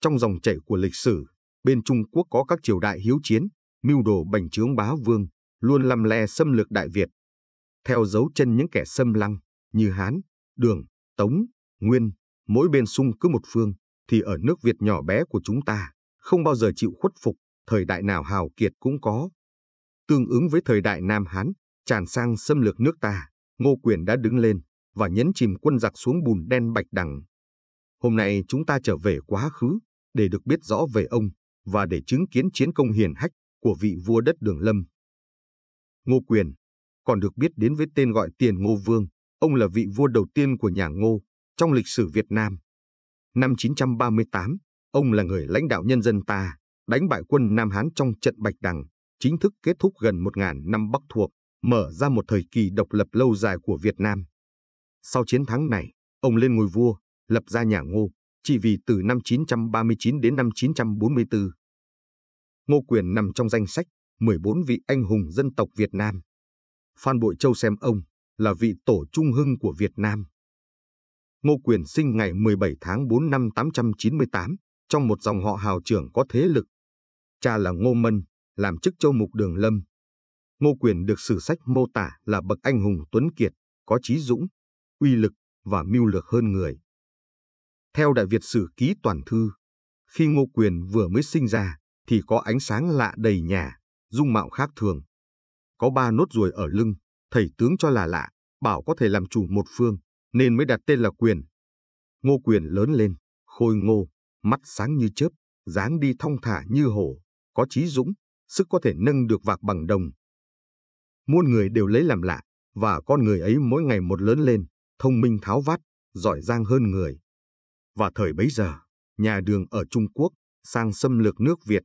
Trong dòng chảy của lịch sử, bên Trung Quốc có các triều đại hiếu chiến, mưu đồ bành trướng bá vương, luôn lăm le xâm lược Đại Việt. Theo dấu chân những kẻ xâm lăng như Hán, Đường, Tống, Nguyên, mỗi bên sung cứ một phương, thì ở nước Việt nhỏ bé của chúng ta, không bao giờ chịu khuất phục, thời đại nào hào kiệt cũng có. Tương ứng với thời đại Nam Hán, tràn sang xâm lược nước ta, Ngô Quyền đã đứng lên và nhấn chìm quân giặc xuống bùn đen bạch đằng. Hôm nay chúng ta trở về quá khứ, để được biết rõ về ông và để chứng kiến chiến công hiển hách của vị vua đất Đường Lâm. Ngô Quyền còn được biết đến với tên gọi Tiền Ngô Vương, ông là vị vua đầu tiên của nhà Ngô trong lịch sử Việt Nam. Năm 938, ông là người lãnh đạo nhân dân ta, đánh bại quân Nam Hán trong trận Bạch Đằng, chính thức kết thúc gần 1.000 năm Bắc thuộc, mở ra một thời kỳ độc lập lâu dài của Việt Nam. Sau chiến thắng này, ông lên ngôi vua, lập ra nhà Ngô, chỉ vì từ năm 939 đến năm 944. Ngô Quyền nằm trong danh sách 14 vị anh hùng dân tộc Việt Nam. Phan Bội Châu xem ông là vị tổ trung hưng của Việt Nam. Ngô Quyền sinh ngày 17 tháng 4 năm 898 trong một dòng họ hào trưởng có thế lực. Cha là Ngô Mân, làm chức châu mục đường lâm. Ngô Quyền được sử sách mô tả là bậc anh hùng tuấn kiệt, có trí dũng, uy lực và mưu lược hơn người. Theo Đại Việt Sử Ký Toàn Thư, khi Ngô Quyền vừa mới sinh ra thì có ánh sáng lạ đầy nhà, dung mạo khác thường. Có ba nốt ruồi ở lưng, thầy tướng cho là lạ, bảo có thể làm chủ một phương, nên mới đặt tên là Quyền. Ngô Quyền lớn lên, khôi ngô, mắt sáng như chớp, dáng đi thong thả như hổ, có trí dũng, sức có thể nâng được vạc bằng đồng. Muôn người đều lấy làm lạ, và con người ấy mỗi ngày một lớn lên, thông minh tháo vát, giỏi giang hơn người, và thời bấy giờ, nhà đường ở Trung Quốc sang xâm lược nước Việt.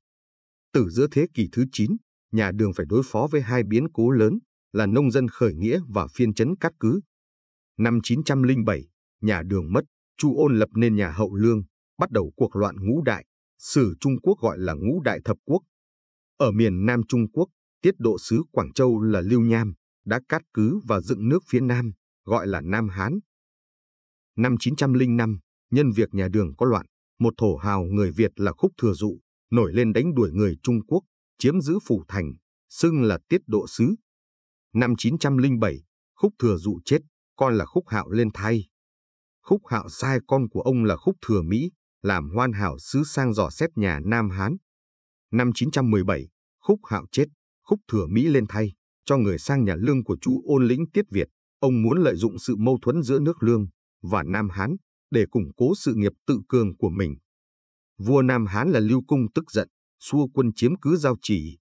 Từ giữa thế kỷ thứ 9, nhà đường phải đối phó với hai biến cố lớn là nông dân khởi nghĩa và phiên chấn cát cứ. Năm 907, nhà đường mất, Chu Ôn lập nên nhà hậu lương, bắt đầu cuộc loạn ngũ đại, sử Trung Quốc gọi là ngũ đại thập quốc. Ở miền Nam Trung Quốc, tiết độ sứ Quảng Châu là Lưu Nham, đã cát cứ và dựng nước phía Nam, gọi là Nam Hán. Năm 905, Nhân việc nhà đường có loạn, một thổ hào người Việt là Khúc Thừa Dụ, nổi lên đánh đuổi người Trung Quốc, chiếm giữ phủ thành, xưng là tiết độ sứ. Năm 907, Khúc Thừa Dụ chết, con là Khúc Hạo lên thay. Khúc Hạo sai con của ông là Khúc Thừa Mỹ, làm hoan hảo sứ sang dò xét nhà Nam Hán. Năm 917, Khúc Hạo chết, Khúc Thừa Mỹ lên thay, cho người sang nhà lương của chú ôn lĩnh tiết Việt. Ông muốn lợi dụng sự mâu thuẫn giữa nước lương và Nam Hán để củng cố sự nghiệp tự cường của mình. Vua Nam Hán là Lưu Cung tức giận, xua quân chiếm cứ giao chỉ.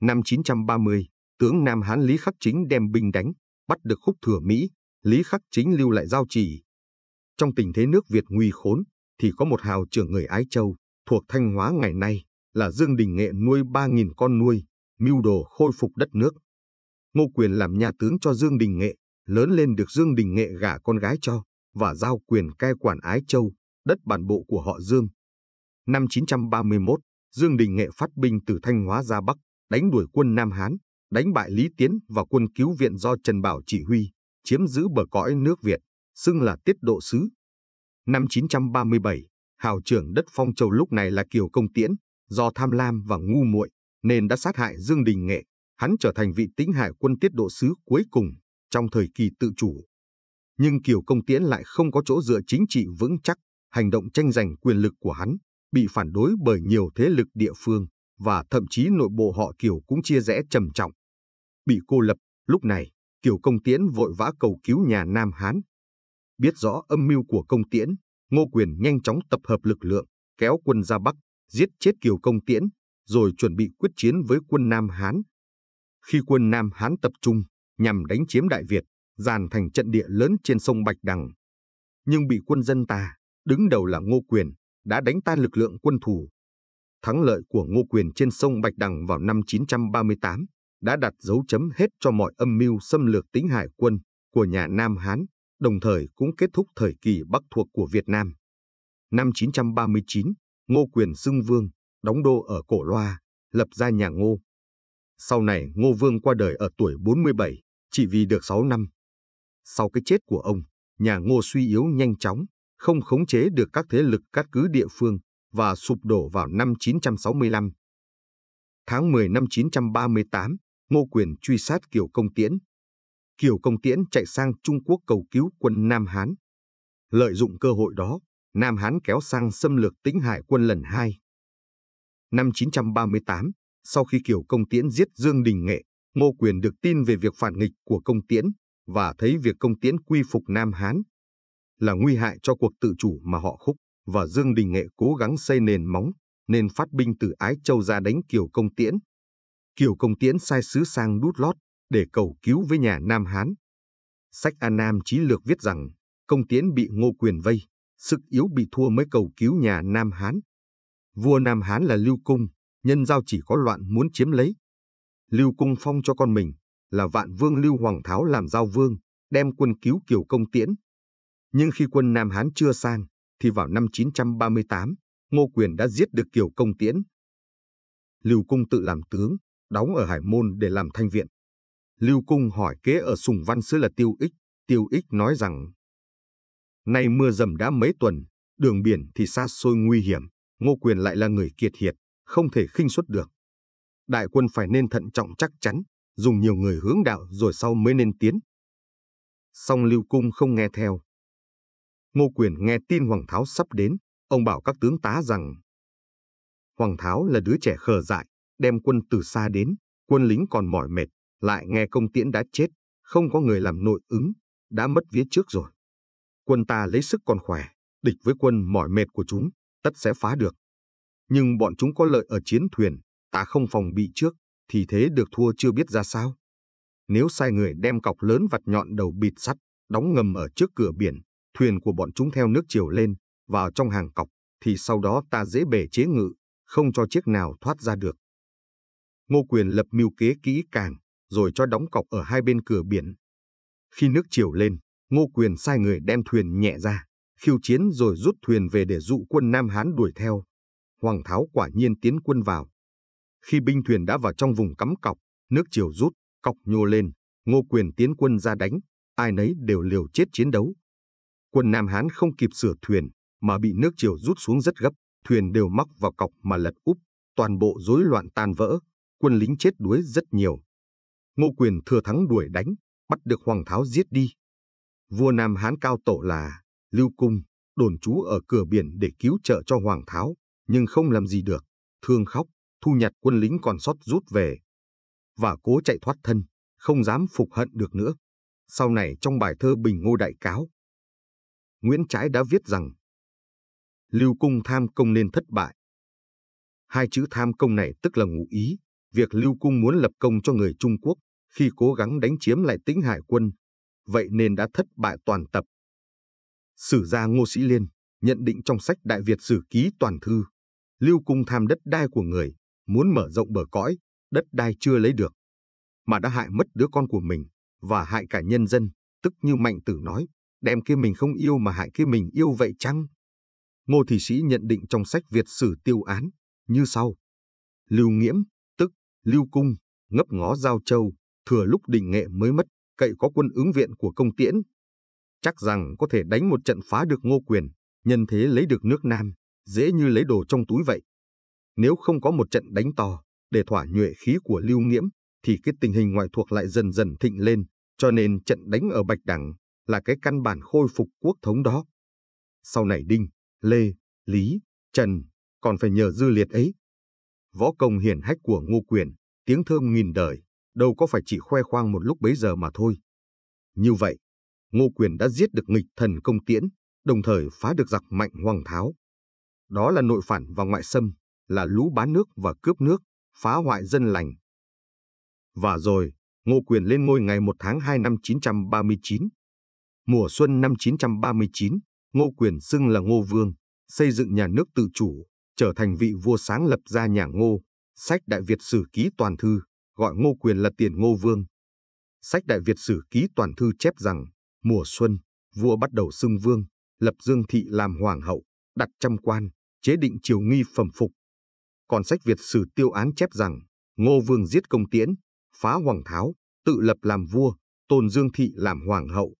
Năm 930, tướng Nam Hán Lý Khắc Chính đem binh đánh, bắt được khúc thừa Mỹ, Lý Khắc Chính lưu lại giao chỉ. Trong tình thế nước Việt nguy khốn, thì có một hào trưởng người Ái Châu, thuộc Thanh Hóa ngày nay, là Dương Đình Nghệ nuôi 3.000 con nuôi, mưu đồ khôi phục đất nước. Ngô Quyền làm nhà tướng cho Dương Đình Nghệ, lớn lên được Dương Đình Nghệ gả con gái cho và giao quyền cai quản Ái Châu, đất bản bộ của họ Dương. Năm 931, Dương Đình Nghệ phát binh từ Thanh Hóa ra Bắc, đánh đuổi quân Nam Hán, đánh bại Lý Tiến và quân cứu viện do Trần Bảo chỉ huy, chiếm giữ bờ cõi nước Việt, xưng là tiết độ sứ. Năm 937, hào trưởng đất Phong Châu lúc này là Kiều Công Tiễn, do tham lam và ngu muội nên đã sát hại Dương Đình Nghệ, hắn trở thành vị tĩnh hải quân tiết độ sứ cuối cùng trong thời kỳ tự chủ nhưng Kiều Công Tiễn lại không có chỗ dựa chính trị vững chắc, hành động tranh giành quyền lực của hắn bị phản đối bởi nhiều thế lực địa phương và thậm chí nội bộ họ Kiều cũng chia rẽ trầm trọng. Bị cô lập, lúc này, Kiều Công Tiễn vội vã cầu cứu nhà Nam Hán. Biết rõ âm mưu của Công Tiễn, Ngô Quyền nhanh chóng tập hợp lực lượng, kéo quân ra Bắc, giết chết Kiều Công Tiễn, rồi chuẩn bị quyết chiến với quân Nam Hán. Khi quân Nam Hán tập trung, nhằm đánh chiếm Đại Việt, dàn thành trận địa lớn trên sông Bạch Đằng. Nhưng bị quân dân ta, đứng đầu là Ngô Quyền, đã đánh tan lực lượng quân thù. Thắng lợi của Ngô Quyền trên sông Bạch Đằng vào năm 938 đã đặt dấu chấm hết cho mọi âm mưu xâm lược tính hải quân của nhà Nam Hán, đồng thời cũng kết thúc thời kỳ Bắc thuộc của Việt Nam. Năm 939, Ngô Quyền xưng vương, đóng đô ở Cổ Loa, lập ra nhà Ngô. Sau này Ngô Vương qua đời ở tuổi 47, chỉ vì được 6 năm. Sau cái chết của ông, nhà Ngô suy yếu nhanh chóng, không khống chế được các thế lực cát cứ địa phương và sụp đổ vào năm 965. Tháng 10 năm 938, Ngô Quyền truy sát Kiều Công Tiễn. Kiều Công Tiễn chạy sang Trung Quốc cầu cứu quân Nam Hán. Lợi dụng cơ hội đó, Nam Hán kéo sang xâm lược tĩnh hải quân lần hai. Năm 938, sau khi Kiều Công Tiễn giết Dương Đình Nghệ, Ngô Quyền được tin về việc phản nghịch của Công Tiễn và thấy việc công tiễn quy phục Nam Hán là nguy hại cho cuộc tự chủ mà họ khúc và Dương Đình Nghệ cố gắng xây nền móng nên phát binh từ Ái Châu ra đánh Kiều Công Tiễn. Kiều Công Tiễn sai sứ sang đút lót để cầu cứu với nhà Nam Hán. Sách An Nam Chí Lược viết rằng Công Tiễn bị Ngô Quyền vây, sức yếu bị thua mới cầu cứu nhà Nam Hán. Vua Nam Hán là Lưu Cung, nhân giao chỉ có loạn muốn chiếm lấy. Lưu Cung phong cho con mình là vạn vương Lưu Hoàng Tháo làm giao vương, đem quân cứu Kiều Công Tiễn. Nhưng khi quân Nam Hán chưa sang, thì vào năm 938, Ngô Quyền đã giết được Kiều Công Tiễn. Lưu Cung tự làm tướng, đóng ở Hải Môn để làm thanh viện. Lưu Cung hỏi kế ở Sùng Văn Sứ là Tiêu Ích, Tiêu Ích nói rằng Nay mưa dầm đã mấy tuần, đường biển thì xa xôi nguy hiểm, Ngô Quyền lại là người kiệt hiệt, không thể khinh suất được. Đại quân phải nên thận trọng chắc chắn, dùng nhiều người hướng đạo rồi sau mới nên tiến. Song Lưu Cung không nghe theo. Ngô Quyền nghe tin Hoàng Tháo sắp đến, ông bảo các tướng tá rằng Hoàng Tháo là đứa trẻ khờ dại, đem quân từ xa đến, quân lính còn mỏi mệt, lại nghe công tiễn đã chết, không có người làm nội ứng, đã mất vía trước rồi. Quân ta lấy sức còn khỏe, địch với quân mỏi mệt của chúng, tất sẽ phá được. Nhưng bọn chúng có lợi ở chiến thuyền, ta không phòng bị trước, thì thế được thua chưa biết ra sao. Nếu sai người đem cọc lớn vặt nhọn đầu bịt sắt, đóng ngầm ở trước cửa biển, thuyền của bọn chúng theo nước chiều lên, vào trong hàng cọc, thì sau đó ta dễ bể chế ngự, không cho chiếc nào thoát ra được. Ngô Quyền lập mưu kế kỹ càng, rồi cho đóng cọc ở hai bên cửa biển. Khi nước chiều lên, Ngô Quyền sai người đem thuyền nhẹ ra, khiêu chiến rồi rút thuyền về để dụ quân Nam Hán đuổi theo. Hoàng Tháo quả nhiên tiến quân vào, khi binh thuyền đã vào trong vùng cắm cọc, nước chiều rút, cọc nhô lên, Ngô Quyền tiến quân ra đánh, ai nấy đều liều chết chiến đấu. Quân Nam Hán không kịp sửa thuyền, mà bị nước chiều rút xuống rất gấp, thuyền đều mắc vào cọc mà lật úp, toàn bộ rối loạn tan vỡ, quân lính chết đuối rất nhiều. Ngô Quyền thừa thắng đuổi đánh, bắt được Hoàng Tháo giết đi. Vua Nam Hán cao tổ là Lưu Cung, đồn trú ở cửa biển để cứu trợ cho Hoàng Tháo, nhưng không làm gì được, thương khóc, thu nhặt quân lính còn sót rút về. Và cố chạy thoát thân, không dám phục hận được nữa. Sau này trong bài thơ Bình Ngô Đại Cáo, Nguyễn Trãi đã viết rằng Lưu Cung tham công nên thất bại. Hai chữ tham công này tức là ngụ ý, việc Lưu Cung muốn lập công cho người Trung Quốc khi cố gắng đánh chiếm lại tĩnh hải quân, vậy nên đã thất bại toàn tập. Sử gia Ngô Sĩ Liên nhận định trong sách Đại Việt Sử Ký Toàn Thư, Lưu Cung tham đất đai của người muốn mở rộng bờ cõi, đất đai chưa lấy được, mà đã hại mất đứa con của mình và hại cả nhân dân, tức như Mạnh Tử nói, đem kia mình không yêu mà hại kia mình yêu vậy chăng? Ngô Thị Sĩ nhận định trong sách Việt sử tiêu án như sau. Lưu Nghiễm, tức Lưu Cung, ngấp ngó Giao Châu, thừa lúc định nghệ mới mất, cậy có quân ứng viện của công tiễn. Chắc rằng có thể đánh một trận phá được ngô quyền, nhân thế lấy được nước Nam, dễ như lấy đồ trong túi vậy. Nếu không có một trận đánh to để thỏa nhuệ khí của Lưu Nghiễm, thì cái tình hình ngoại thuộc lại dần dần thịnh lên, cho nên trận đánh ở Bạch Đằng là cái căn bản khôi phục quốc thống đó. Sau này Đinh, Lê, Lý, Trần còn phải nhờ dư liệt ấy. Võ công hiển hách của Ngô Quyền, tiếng thơm nghìn đời, đâu có phải chỉ khoe khoang một lúc bấy giờ mà thôi. Như vậy, Ngô Quyền đã giết được nghịch thần công tiễn, đồng thời phá được giặc mạnh Hoàng Tháo. Đó là nội phản và ngoại xâm, là lũ bán nước và cướp nước, phá hoại dân lành. Và rồi, Ngô Quyền lên ngôi ngày 1 tháng 2 năm 939. Mùa xuân năm 939, Ngô Quyền xưng là Ngô Vương, xây dựng nhà nước tự chủ, trở thành vị vua sáng lập ra nhà Ngô. Sách Đại Việt Sử Ký Toàn Thư gọi Ngô Quyền là Tiền Ngô Vương. Sách Đại Việt Sử Ký Toàn Thư chép rằng, mùa xuân, vua bắt đầu xưng vương, lập Dương Thị làm hoàng hậu, đặt trăm quan, chế định triều nghi phẩm phục, còn sách Việt sử tiêu án chép rằng, Ngô Vương giết công tiễn, phá Hoàng Tháo, tự lập làm vua, tôn Dương Thị làm hoàng hậu.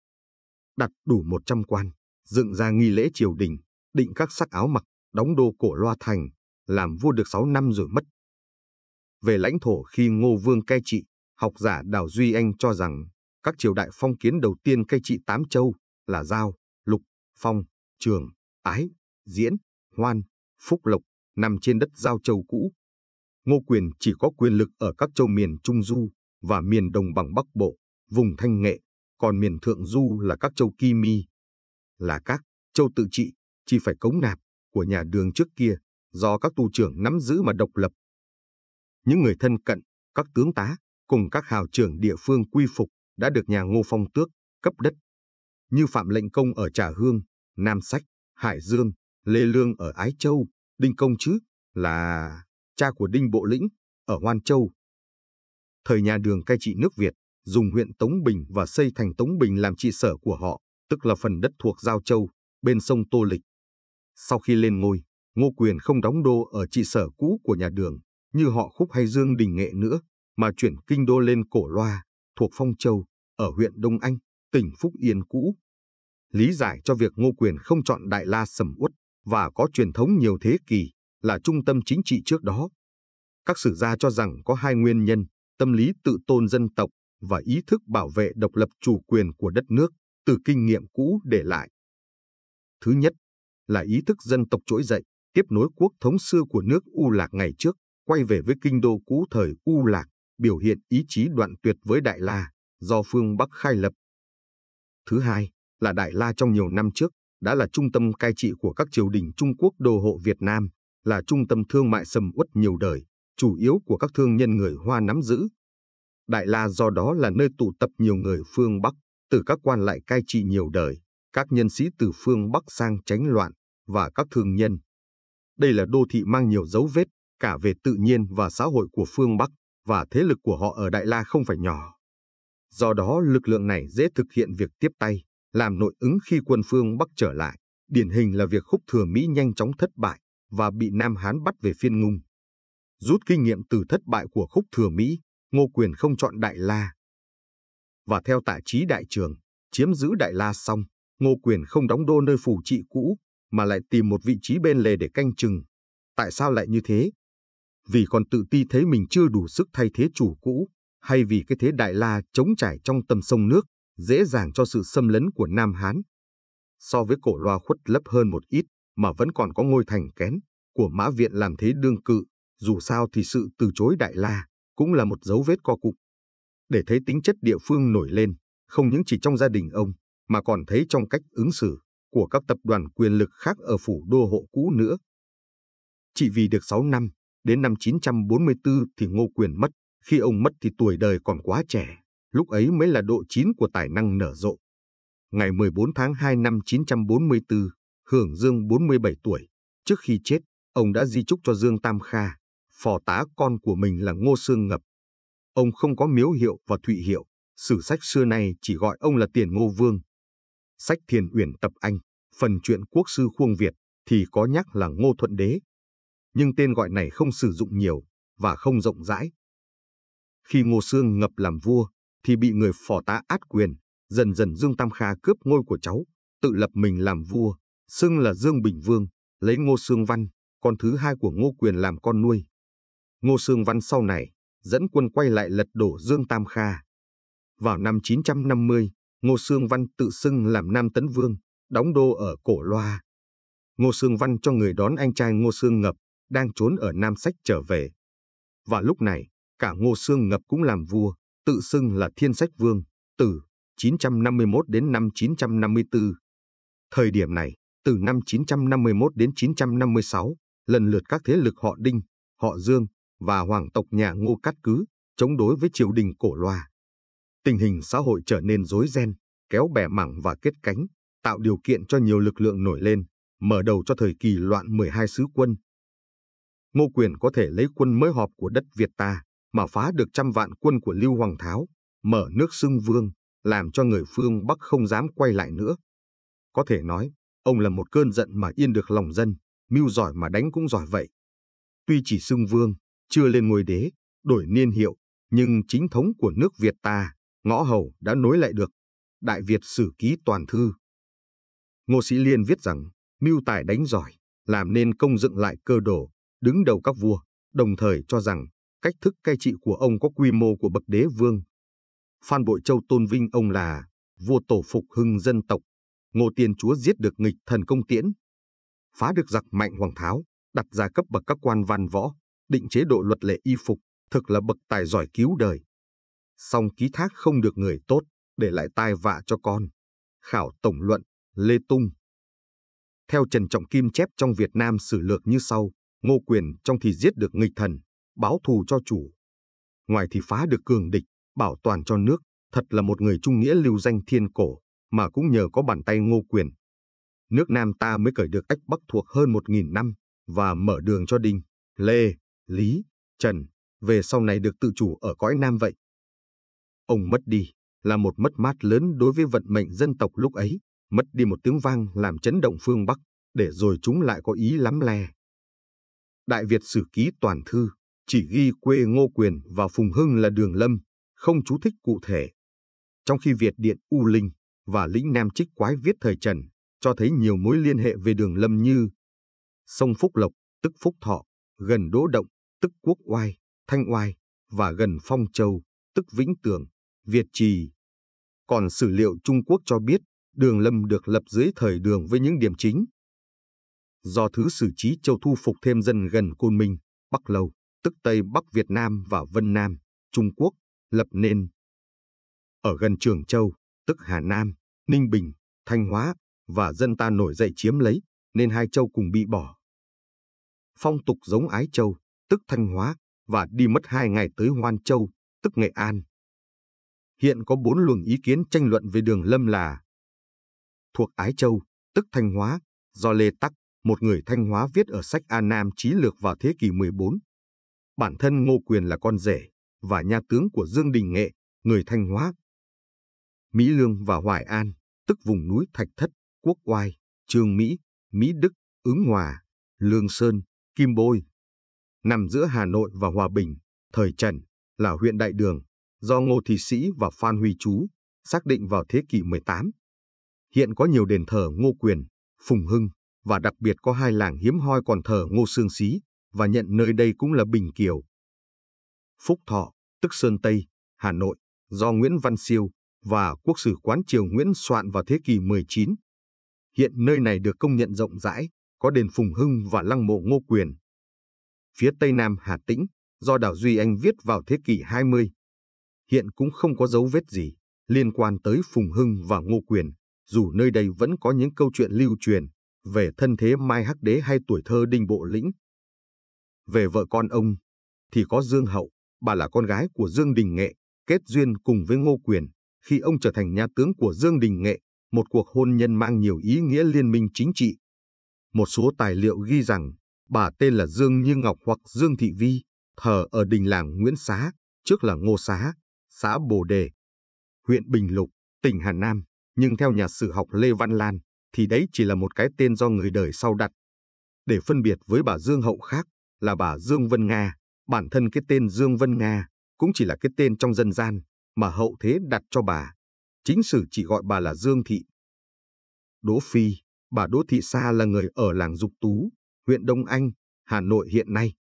Đặt đủ một trăm quan, dựng ra nghi lễ triều đình, định các sắc áo mặc, đóng đô cổ loa thành, làm vua được sáu năm rồi mất. Về lãnh thổ khi Ngô Vương cai trị, học giả Đào Duy Anh cho rằng các triều đại phong kiến đầu tiên cai trị tám châu là Giao, Lục, Phong, Trường, Ái, Diễn, Hoan, Phúc Lộc, nằm trên đất giao châu cũ. Ngô quyền chỉ có quyền lực ở các châu miền Trung Du và miền Đồng bằng Bắc Bộ, vùng Thanh Nghệ, còn miền Thượng Du là các châu Kỳ Mi. Là các châu tự trị, chỉ phải cống nạp của nhà đường trước kia do các tu trưởng nắm giữ mà độc lập. Những người thân cận, các tướng tá cùng các hào trưởng địa phương quy phục đã được nhà Ngô Phong tước, cấp đất. Như Phạm Lệnh Công ở Trà Hương, Nam Sách, Hải Dương, Lê Lương ở Ái Châu, Đinh Công chứ là cha của Đinh Bộ Lĩnh ở Hoan Châu. Thời nhà đường cai trị nước Việt, dùng huyện Tống Bình và xây thành Tống Bình làm trị sở của họ, tức là phần đất thuộc Giao Châu, bên sông Tô Lịch. Sau khi lên ngôi, Ngô Quyền không đóng đô ở trị sở cũ của nhà đường, như họ Khúc hay Dương Đình Nghệ nữa, mà chuyển kinh đô lên Cổ Loa, thuộc Phong Châu, ở huyện Đông Anh, tỉnh Phúc Yên cũ. Lý giải cho việc Ngô Quyền không chọn Đại La Sầm Uất và có truyền thống nhiều thế kỷ là trung tâm chính trị trước đó. Các sử gia cho rằng có hai nguyên nhân, tâm lý tự tôn dân tộc và ý thức bảo vệ độc lập chủ quyền của đất nước từ kinh nghiệm cũ để lại. Thứ nhất là ý thức dân tộc trỗi dậy, tiếp nối quốc thống xưa của nước U Lạc ngày trước, quay về với kinh đô cũ thời U Lạc, biểu hiện ý chí đoạn tuyệt với Đại La do phương Bắc khai lập. Thứ hai là Đại La trong nhiều năm trước đã là trung tâm cai trị của các triều đình Trung Quốc đô hộ Việt Nam, là trung tâm thương mại sầm uất nhiều đời, chủ yếu của các thương nhân người Hoa nắm giữ. Đại La do đó là nơi tụ tập nhiều người phương Bắc, từ các quan lại cai trị nhiều đời, các nhân sĩ từ phương Bắc sang tránh loạn, và các thương nhân. Đây là đô thị mang nhiều dấu vết, cả về tự nhiên và xã hội của phương Bắc, và thế lực của họ ở Đại La không phải nhỏ. Do đó lực lượng này dễ thực hiện việc tiếp tay, làm nội ứng khi quân phương Bắc trở lại. Điển hình là việc khúc thừa Mỹ nhanh chóng thất bại và bị Nam Hán bắt về phiên ngung. Rút kinh nghiệm từ thất bại của khúc thừa Mỹ, Ngô Quyền không chọn Đại La. Và theo tạ trí đại trường, chiếm giữ Đại La xong, Ngô Quyền không đóng đô nơi phủ trị cũ, mà lại tìm một vị trí bên lề để canh chừng. Tại sao lại như thế? Vì còn tự ti thấy mình chưa đủ sức thay thế chủ cũ, hay vì cái thế Đại La chống trải trong tầm sông nước, dễ dàng cho sự xâm lấn của Nam Hán. So với cổ loa khuất lấp hơn một ít, mà vẫn còn có ngôi thành kén của mã viện làm thế đương cự, dù sao thì sự từ chối Đại La cũng là một dấu vết co cụm. Để thấy tính chất địa phương nổi lên, không những chỉ trong gia đình ông, mà còn thấy trong cách ứng xử của các tập đoàn quyền lực khác ở phủ đô hộ cũ nữa. Chỉ vì được 6 năm, đến năm 944 thì Ngô Quyền mất, khi ông mất thì tuổi đời còn quá trẻ lúc ấy mới là độ chín của tài năng nở rộ. Ngày 14 tháng 2 năm 944, hưởng Dương 47 tuổi, trước khi chết, ông đã di chúc cho Dương Tam Kha, phò tá con của mình là Ngô Sương Ngập. Ông không có miếu hiệu và thụy hiệu, sử sách xưa nay chỉ gọi ông là Tiền Ngô Vương. Sách Thiền Uyển Tập Anh, phần truyện quốc sư khuông Việt thì có nhắc là Ngô Thuận Đế. Nhưng tên gọi này không sử dụng nhiều và không rộng rãi. Khi Ngô Sương Ngập làm vua, thì bị người phò tá át quyền, dần dần Dương Tam Kha cướp ngôi của cháu, tự lập mình làm vua, xưng là Dương Bình Vương, lấy Ngô Sương Văn, con thứ hai của Ngô Quyền làm con nuôi. Ngô Sương Văn sau này dẫn quân quay lại lật đổ Dương Tam Kha. Vào năm 950, Ngô Sương Văn tự xưng làm Nam Tấn Vương, đóng đô ở Cổ Loa. Ngô Sương Văn cho người đón anh trai Ngô Sương Ngập, đang trốn ở Nam Sách trở về. Và lúc này, cả Ngô Sương Ngập cũng làm vua, tự xưng là Thiên Sách Vương, từ 951 đến năm 954. Thời điểm này, từ năm 951 đến 956, lần lượt các thế lực họ Đinh, họ Dương và hoàng tộc nhà Ngô Cát Cứ chống đối với triều đình cổ loa. Tình hình xã hội trở nên rối ren, kéo bè mảng và kết cánh, tạo điều kiện cho nhiều lực lượng nổi lên, mở đầu cho thời kỳ loạn 12 sứ quân. Ngô quyền có thể lấy quân mới họp của đất Việt ta, mà phá được trăm vạn quân của Lưu Hoàng Tháo, mở nước xưng vương, làm cho người phương Bắc không dám quay lại nữa. Có thể nói, ông là một cơn giận mà yên được lòng dân, mưu giỏi mà đánh cũng giỏi vậy. Tuy chỉ xưng vương, chưa lên ngôi đế, đổi niên hiệu, nhưng chính thống của nước Việt ta, ngõ hầu đã nối lại được. Đại Việt sử ký toàn thư. Ngô Sĩ Liên viết rằng, mưu tài đánh giỏi, làm nên công dựng lại cơ đồ, đứng đầu các vua, đồng thời cho rằng cách thức cai trị của ông có quy mô của bậc đế vương. Phan Bội Châu tôn vinh ông là vua tổ phục hưng dân tộc, ngô tiền chúa giết được nghịch thần công tiễn, phá được giặc mạnh hoàng tháo, đặt ra cấp bậc các quan văn võ, định chế độ luật lệ y phục, thực là bậc tài giỏi cứu đời. Song ký thác không được người tốt, để lại tai vạ cho con. Khảo tổng luận, Lê Tung. Theo Trần Trọng Kim chép trong Việt Nam sử lược như sau, Ngô Quyền trong thì giết được nghịch thần, báo thù cho chủ. Ngoài thì phá được cường địch, bảo toàn cho nước, thật là một người trung nghĩa lưu danh thiên cổ, mà cũng nhờ có bàn tay ngô quyền. Nước Nam ta mới cởi được ách Bắc thuộc hơn một nghìn năm, và mở đường cho Đinh, Lê, Lý, Trần, về sau này được tự chủ ở cõi Nam vậy. Ông mất đi, là một mất mát lớn đối với vận mệnh dân tộc lúc ấy, mất đi một tiếng vang làm chấn động phương Bắc, để rồi chúng lại có ý lắm le. Đại Việt Sử Ký Toàn Thư chỉ ghi quê Ngô Quyền và Phùng Hưng là Đường Lâm, không chú thích cụ thể. Trong khi Việt Điện U Linh và Lĩnh Nam Trích Quái viết thời Trần, cho thấy nhiều mối liên hệ về Đường Lâm như sông Phúc Lộc, tức Phúc Thọ, gần Đỗ Động, tức Quốc Oai, Thanh Oai, và gần Phong Châu, tức Vĩnh Tường, Việt Trì. Còn sử liệu Trung Quốc cho biết, Đường Lâm được lập dưới thời đường với những điểm chính. Do thứ sử trí châu thu phục thêm dân gần Côn Minh, Bắc Lầu tức Tây Bắc Việt Nam và Vân Nam, Trung Quốc, lập nên. Ở gần Trường Châu, tức Hà Nam, Ninh Bình, Thanh Hóa và dân ta nổi dậy chiếm lấy, nên hai châu cùng bị bỏ. Phong tục giống Ái Châu, tức Thanh Hóa, và đi mất hai ngày tới Hoan Châu, tức Nghệ An. Hiện có bốn luồng ý kiến tranh luận về đường Lâm là thuộc Ái Châu, tức Thanh Hóa, do Lê Tắc, một người Thanh Hóa viết ở sách An Nam Chí Lược vào thế kỷ 14, Bản thân Ngô Quyền là con rể và nhà tướng của Dương Đình Nghệ, người Thanh Hóa. Mỹ Lương và Hoài An, tức vùng núi Thạch Thất, Quốc Oai, Trường Mỹ, Mỹ Đức, Ứng Hòa, Lương Sơn, Kim Bôi. Nằm giữa Hà Nội và Hòa Bình, thời Trần, là huyện Đại Đường, do Ngô Thị Sĩ và Phan Huy Chú xác định vào thế kỷ 18. Hiện có nhiều đền thờ Ngô Quyền, Phùng Hưng và đặc biệt có hai làng hiếm hoi còn thờ Ngô Sương Xí, và nhận nơi đây cũng là Bình Kiều. Phúc Thọ, tức Sơn Tây, Hà Nội, do Nguyễn Văn Siêu và Quốc sử quán triều Nguyễn soạn vào thế kỷ 19. Hiện nơi này được công nhận rộng rãi, có đền Phùng Hưng và lăng mộ Ngô Quyền. Phía Tây Nam Hà Tĩnh, do Đào Duy Anh viết vào thế kỷ 20. Hiện cũng không có dấu vết gì liên quan tới Phùng Hưng và Ngô Quyền, dù nơi đây vẫn có những câu chuyện lưu truyền về thân thế Mai Hắc Đế hay tuổi thơ Đinh Bộ Lĩnh. Về vợ con ông, thì có Dương Hậu, bà là con gái của Dương Đình Nghệ, kết duyên cùng với Ngô Quyền. Khi ông trở thành nhà tướng của Dương Đình Nghệ, một cuộc hôn nhân mang nhiều ý nghĩa liên minh chính trị. Một số tài liệu ghi rằng, bà tên là Dương Như Ngọc hoặc Dương Thị Vi, thờ ở đình làng Nguyễn Xá, trước là Ngô Xá, xã Bồ Đề, huyện Bình Lục, tỉnh Hà Nam. Nhưng theo nhà sử học Lê Văn Lan, thì đấy chỉ là một cái tên do người đời sau đặt. Để phân biệt với bà Dương Hậu khác, là bà Dương Vân Nga. Bản thân cái tên Dương Vân Nga cũng chỉ là cái tên trong dân gian mà hậu thế đặt cho bà. Chính sử chỉ gọi bà là Dương Thị. Đỗ Phi, bà Đỗ Thị Sa là người ở làng Dục Tú, huyện Đông Anh, Hà Nội hiện nay.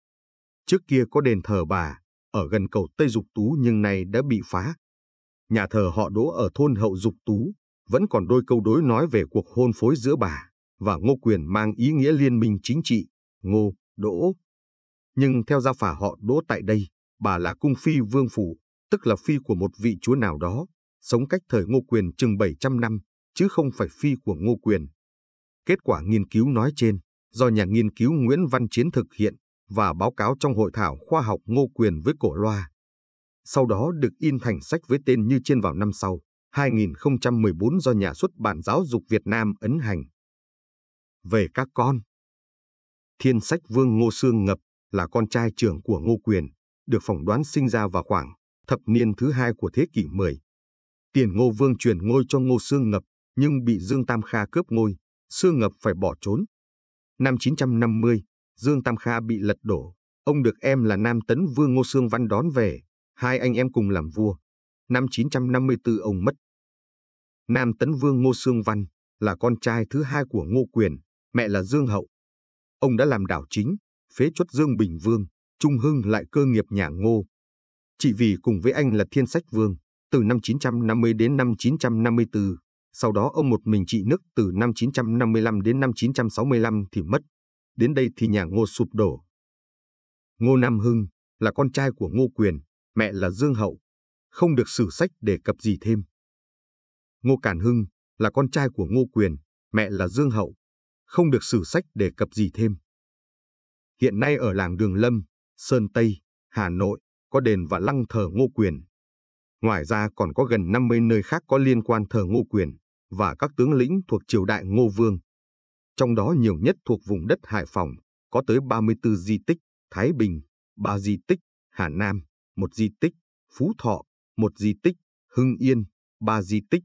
Trước kia có đền thờ bà, ở gần cầu Tây Dục Tú nhưng nay đã bị phá. Nhà thờ họ Đỗ ở thôn Hậu Dục Tú vẫn còn đôi câu đối nói về cuộc hôn phối giữa bà và Ngô Quyền mang ý nghĩa liên minh chính trị, Ngô, Đỗ, nhưng theo gia phả họ đỗ tại đây, bà là cung phi vương phủ, tức là phi của một vị chúa nào đó, sống cách thời Ngô Quyền chừng 700 năm, chứ không phải phi của Ngô Quyền. Kết quả nghiên cứu nói trên, do nhà nghiên cứu Nguyễn Văn Chiến thực hiện và báo cáo trong hội thảo khoa học Ngô Quyền với cổ loa. Sau đó được in thành sách với tên như trên vào năm sau, 2014 do nhà xuất bản giáo dục Việt Nam ấn hành. Về các con Thiên sách vương Ngô xương Ngập là con trai trưởng của Ngô Quyền, được phỏng đoán sinh ra vào khoảng thập niên thứ hai của thế kỷ 10. Tiền Ngô Vương truyền ngôi cho Ngô Sương Ngập, nhưng bị Dương Tam Kha cướp ngôi, Sương Ngập phải bỏ trốn. Năm 950, Dương Tam Kha bị lật đổ, ông được em là Nam Tấn Vương Ngô Sương Văn đón về, hai anh em cùng làm vua. Năm 954 ông mất. Nam Tấn Vương Ngô Sương Văn là con trai thứ hai của Ngô Quyền, mẹ là Dương Hậu. Ông đã làm đảo chính, phế chuất Dương Bình Vương, Trung Hưng lại cơ nghiệp nhà Ngô. Chỉ vì cùng với anh là Thiên Sách Vương, từ năm 950 đến năm 954, sau đó ông một mình trị nước từ năm 955 đến năm 965 thì mất. Đến đây thì nhà Ngô sụp đổ. Ngô Nam Hưng là con trai của Ngô Quyền, mẹ là Dương Hậu, không được sử sách đề cập gì thêm. Ngô Cản Hưng là con trai của Ngô Quyền, mẹ là Dương Hậu, không được sử sách đề cập gì thêm. Hiện nay ở làng Đường Lâm, Sơn Tây, Hà Nội, có đền và lăng thờ Ngô Quyền. Ngoài ra còn có gần 50 nơi khác có liên quan thờ Ngô Quyền và các tướng lĩnh thuộc triều đại Ngô Vương. Trong đó nhiều nhất thuộc vùng đất Hải Phòng, có tới 34 di tích, Thái Bình, 3 di tích, Hà Nam, 1 di tích, Phú Thọ, 1 di tích, Hưng Yên, 3 di tích.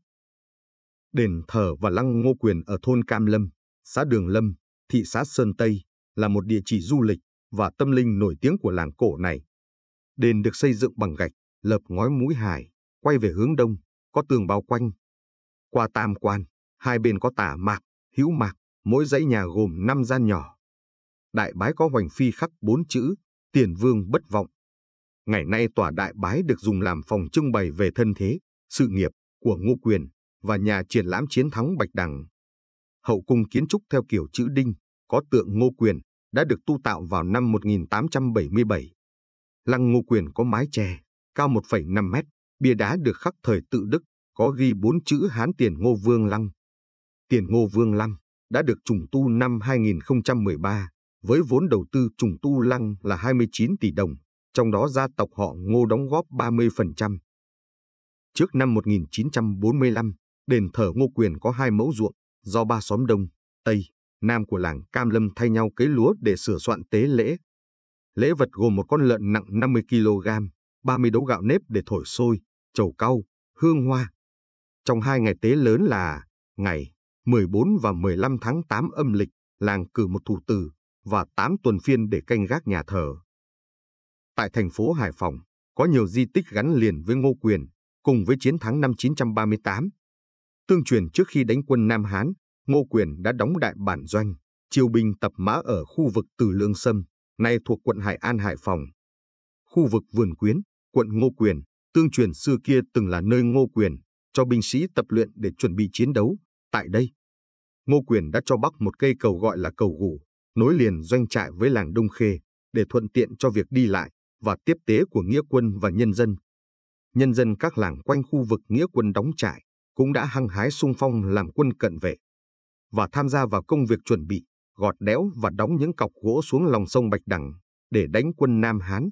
Đền thờ và lăng Ngô Quyền ở thôn Cam Lâm, xã Đường Lâm, thị xã Sơn Tây, là một địa chỉ du lịch và tâm linh nổi tiếng của làng cổ này. Đền được xây dựng bằng gạch, lợp ngói mũi hải, quay về hướng đông, có tường bao quanh. Qua tam quan, hai bên có tả mạc, hữu mạc, mỗi dãy nhà gồm năm gian nhỏ. Đại bái có hoành phi khắc bốn chữ, tiền vương bất vọng. Ngày nay tòa đại bái được dùng làm phòng trưng bày về thân thế, sự nghiệp của ngô quyền và nhà triển lãm chiến thắng Bạch Đằng. Hậu cung kiến trúc theo kiểu chữ đinh, có tượng ngô quyền, đã được tu tạo vào năm 1877. Lăng Ngô Quyền có mái tre, cao 1,5 mét, bia đá được khắc thời tự Đức, có ghi bốn chữ Hán Tiền Ngô Vương Lăng. Tiền Ngô Vương Lăng đã được trùng tu năm 2013, với vốn đầu tư trùng tu lăng là 29 tỷ đồng, trong đó gia tộc họ Ngô đóng góp 30%. Trước năm 1945, đền thờ Ngô Quyền có hai mẫu ruộng do ba xóm Đông, Tây, nam của làng Cam Lâm thay nhau cấy lúa để sửa soạn tế lễ. Lễ vật gồm một con lợn nặng 50 kg, 30 đấu gạo nếp để thổi sôi, trầu cau, hương hoa. Trong hai ngày tế lớn là ngày 14 và 15 tháng 8 âm lịch, làng cử một thủ tử và 8 tuần phiên để canh gác nhà thờ. Tại thành phố Hải Phòng, có nhiều di tích gắn liền với Ngô Quyền, cùng với chiến thắng năm 938. Tương truyền trước khi đánh quân Nam Hán, Ngô Quyền đã đóng đại bản doanh, chiêu binh tập mã ở khu vực Từ Lương Sâm, nay thuộc quận Hải An Hải Phòng. Khu vực Vườn Quyến, quận Ngô Quyền, tương truyền xưa kia từng là nơi Ngô Quyền cho binh sĩ tập luyện để chuẩn bị chiến đấu. Tại đây, Ngô Quyền đã cho bắc một cây cầu gọi là cầu gù, nối liền doanh trại với làng Đông Khê để thuận tiện cho việc đi lại và tiếp tế của nghĩa quân và nhân dân. Nhân dân các làng quanh khu vực nghĩa quân đóng trại cũng đã hăng hái sung phong làm quân cận vệ và tham gia vào công việc chuẩn bị, gọt đẽo và đóng những cọc gỗ xuống lòng sông Bạch Đằng để đánh quân Nam Hán.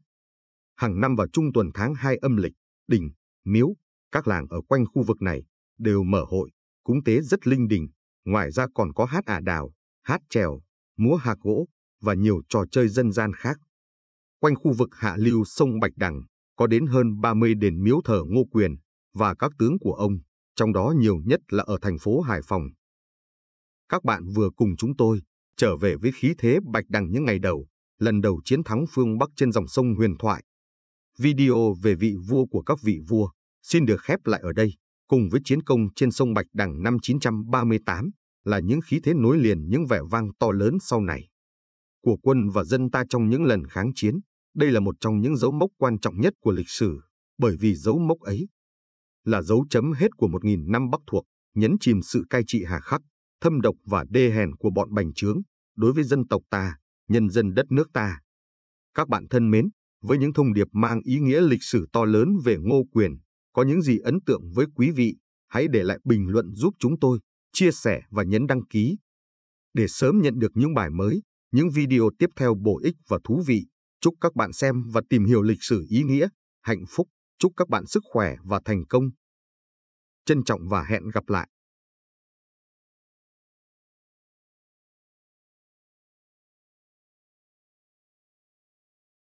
Hàng năm vào trung tuần tháng 2 âm lịch, đình, miếu, các làng ở quanh khu vực này đều mở hội, cúng tế rất linh đình, ngoài ra còn có hát ả đào, hát trèo, múa hạc gỗ và nhiều trò chơi dân gian khác. Quanh khu vực hạ lưu sông Bạch Đằng có đến hơn 30 đền miếu thờ Ngô Quyền và các tướng của ông, trong đó nhiều nhất là ở thành phố Hải Phòng, các bạn vừa cùng chúng tôi trở về với khí thế bạch đằng những ngày đầu, lần đầu chiến thắng phương Bắc trên dòng sông huyền thoại. Video về vị vua của các vị vua xin được khép lại ở đây, cùng với chiến công trên sông Bạch Đằng năm 938 là những khí thế nối liền những vẻ vang to lớn sau này. Của quân và dân ta trong những lần kháng chiến, đây là một trong những dấu mốc quan trọng nhất của lịch sử, bởi vì dấu mốc ấy là dấu chấm hết của một nghìn năm Bắc thuộc, nhấn chìm sự cai trị hà khắc, thâm độc và đê hèn của bọn bành trướng đối với dân tộc ta, nhân dân đất nước ta. Các bạn thân mến, với những thông điệp mang ý nghĩa lịch sử to lớn về ngô quyền, có những gì ấn tượng với quý vị, hãy để lại bình luận giúp chúng tôi, chia sẻ và nhấn đăng ký. Để sớm nhận được những bài mới, những video tiếp theo bổ ích và thú vị, chúc các bạn xem và tìm hiểu lịch sử ý nghĩa, hạnh phúc, chúc các bạn sức khỏe và thành công. Trân trọng và hẹn gặp lại!